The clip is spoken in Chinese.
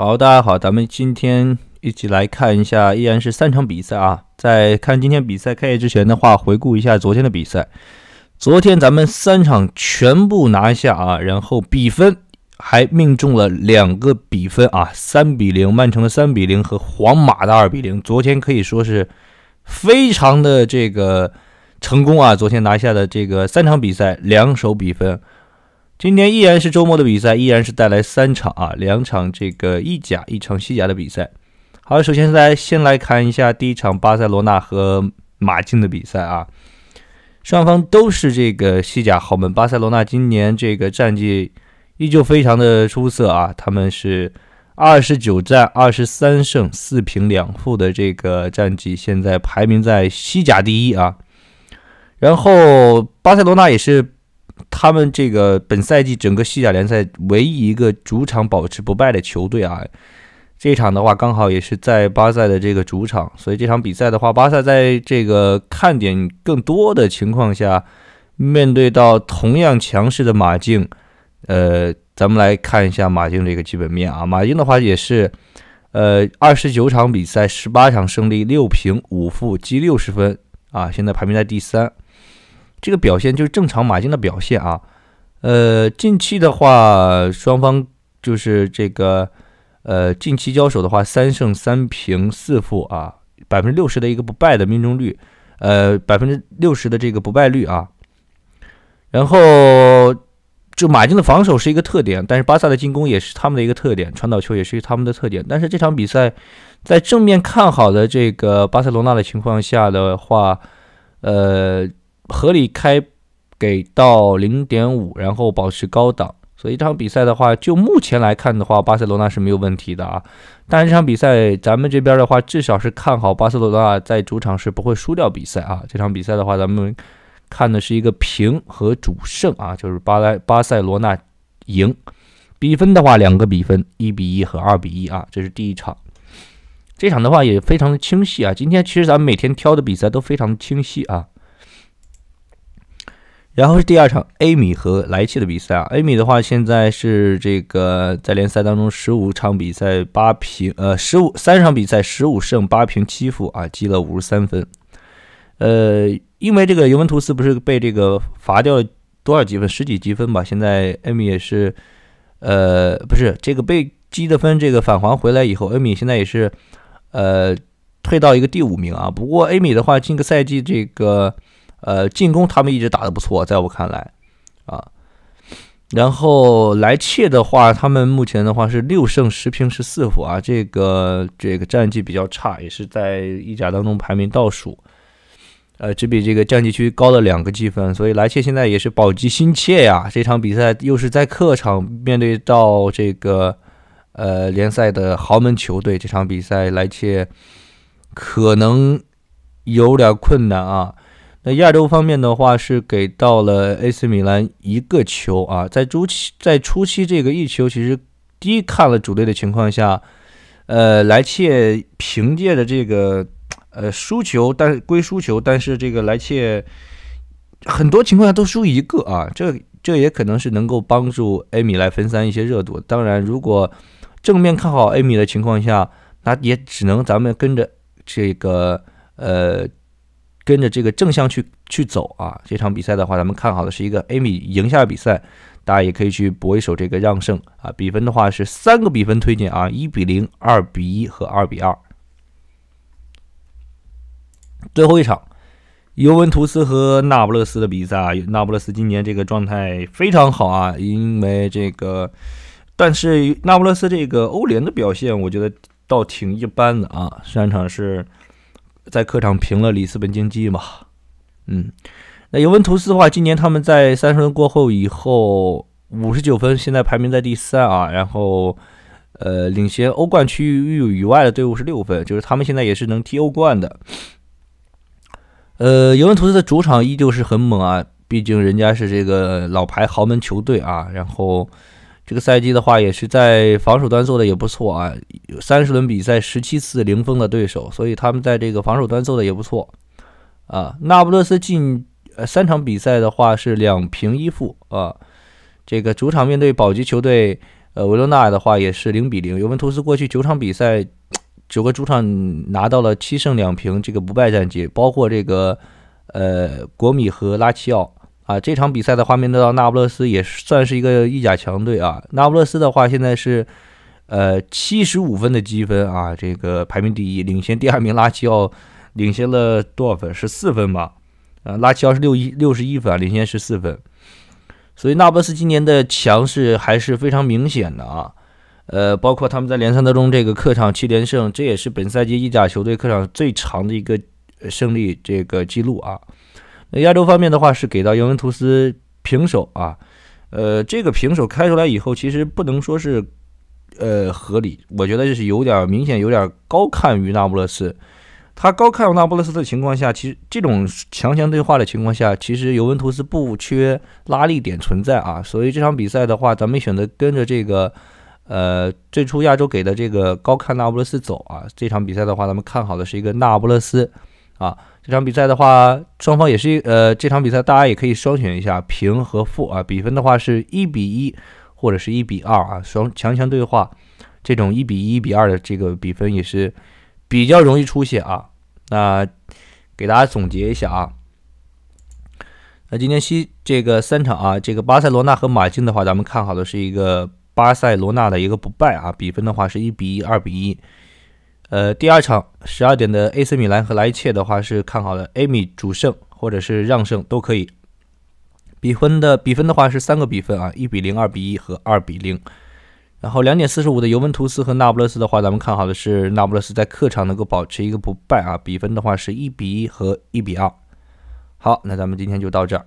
好，大家好，咱们今天一起来看一下，依然是三场比赛啊。在看今天比赛开业之前的话，回顾一下昨天的比赛。昨天咱们三场全部拿下啊，然后比分还命中了两个比分啊，三比零，曼城的三比零和皇马的二比零。昨天可以说是非常的这个成功啊，昨天拿下的这个三场比赛，两手比分。今天依然是周末的比赛，依然是带来三场啊，两场这个意甲，一场西甲的比赛。好，首先来先来看一下第一场巴塞罗那和马竞的比赛啊。双方都是这个西甲豪门，巴塞罗那今年这个战绩依旧非常的出色啊。他们是二十九战二十三胜四平两负的这个战绩，现在排名在西甲第一啊。然后巴塞罗那也是。他们这个本赛季整个西甲联赛唯一一个主场保持不败的球队啊，这场的话刚好也是在巴萨的这个主场，所以这场比赛的话，巴萨在这个看点更多的情况下，面对到同样强势的马竞，呃，咱们来看一下马竞这个基本面啊，马竞的话也是，呃，二十九场比赛十八场胜利六平五负积六十分啊，现在排名在第三。这个表现就是正常马竞的表现啊，呃，近期的话，双方就是这个，呃，近期交手的话，三胜三平四负啊，百分之六十的一个不败的命中率，呃，百分之六十的这个不败率啊。然后就马竞的防守是一个特点，但是巴萨的进攻也是他们的一个特点，传导球也是他们的特点。但是这场比赛，在正面看好的这个巴塞罗那的情况下的话，呃。合理开给到零点五，然后保持高档，所以这场比赛的话，就目前来看的话，巴塞罗那是没有问题的啊。但是这场比赛咱们这边的话，至少是看好巴塞罗那在主场是不会输掉比赛啊。这场比赛的话，咱们看的是一个平和主胜啊，就是巴莱巴塞罗那赢。比分的话，两个比分一比一和二比一啊，这是第一场。这场的话也非常的清晰啊。今天其实咱们每天挑的比赛都非常清晰啊。然后是第二场，a 米和莱切的比赛啊。A 米的话，现在是这个在联赛当中十五场比赛八平呃十五三场比赛十五胜八平七负啊，积了五十三分。呃，因为这个尤文图斯不是被这个罚掉多少积分十几积分吧？现在 A 米也是呃不是这个被积的分这个返还回来以后，a 米现在也是呃退到一个第五名啊。不过 A 米的话，这个赛季这个。呃，进攻他们一直打得不错，在我看来，啊，然后莱切的话，他们目前的话是六胜十平十四负啊，这个这个战绩比较差，也是在意甲当中排名倒数，呃，只比这个降级区高了两个积分，所以莱切现在也是保级心切呀。这场比赛又是在客场面对到这个呃联赛的豪门球队，这场比赛莱切可能有点困难啊。那亚洲方面的话是给到了 AC 米兰一个球啊，在初期在初期这个一球其实，低看了主队的情况下，呃，莱切凭借着这个呃输球，但是归输球，但是这个莱切很多情况下都输一个啊，这这也可能是能够帮助 a 米来分散一些热度。当然，如果正面看好 a 米的情况下，那也只能咱们跟着这个呃。跟着这个正向去去走啊！这场比赛的话，咱们看好的是一个 m 米赢下比赛，大家也可以去搏一手这个让胜啊！比分的话是三个比分推荐啊：一比零、二比一和二比二。最后一场，尤文图斯和那不勒斯的比赛啊，那不勒斯今年这个状态非常好啊，因为这个，但是那不勒斯这个欧联的表现，我觉得倒挺一般的啊，上一场是。在客场平了里斯本竞技嘛，嗯，那尤文图斯的话，今年他们在三十轮过后以后五十九分，现在排名在第三啊，然后，呃，领先欧冠区域域以外的队伍是六分，就是他们现在也是能踢欧冠的。呃，尤文图斯的主场依旧是很猛啊，毕竟人家是这个老牌豪门球队啊，然后。这个赛季的话，也是在防守端做的也不错啊，三十轮比赛十七次零封的对手，所以他们在这个防守端做的也不错啊。那不勒斯近呃三场比赛的话是两平一负啊。这个主场面对保级球队呃维罗纳的话也是零比零。尤文图斯过去九场比赛，九个主场拿到了七胜两平这个不败战绩，包括这个呃国米和拉齐奥。啊，这场比赛的画面得到那不勒斯也算是一个意甲强队啊。那不勒斯的话，现在是呃七十五分的积分啊，这个排名第一，领先第二名拉齐奥领先了多少分？是四分吧？呃，拉齐奥是六一六十一分，领先十四分。所以那不勒斯今年的强势还是非常明显的啊。呃，包括他们在联赛当中这个客场七连胜，这也是本赛季意甲球队客场最长的一个胜利这个记录啊。亚洲方面的话是给到尤文图斯平手啊，呃，这个平手开出来以后，其实不能说是，呃，合理，我觉得就是有点明显，有点高看于那不勒斯。他高看那不勒斯的情况下，其实这种强强对话的情况下，其实尤文图斯不缺拉力点存在啊。所以这场比赛的话，咱们选择跟着这个，呃，最初亚洲给的这个高看那不勒斯走啊。这场比赛的话，咱们看好的是一个那不勒斯。啊，这场比赛的话，双方也是呃，这场比赛大家也可以双选一下平和负啊。比分的话是一比一或者是一比二啊，双强强对话，这种一比一、一比二的这个比分也是比较容易出现啊。那给大家总结一下啊，那今天西这个三场啊，这个巴塞罗那和马竞的话，咱们看好的是一个巴塞罗那的一个不败啊，比分的话是一比一、二比一。呃，第二场十二点的 AC 米兰和莱切的话是看好的 a 米主胜或者是让胜都可以。比分的比分的话是三个比分啊，一比零、二比一和二比零。然后两点四十五的尤文图斯和那不勒斯的话，咱们看好的是那不勒斯在客场能够保持一个不败啊。比分的话是一比一和一比二。好，那咱们今天就到这儿。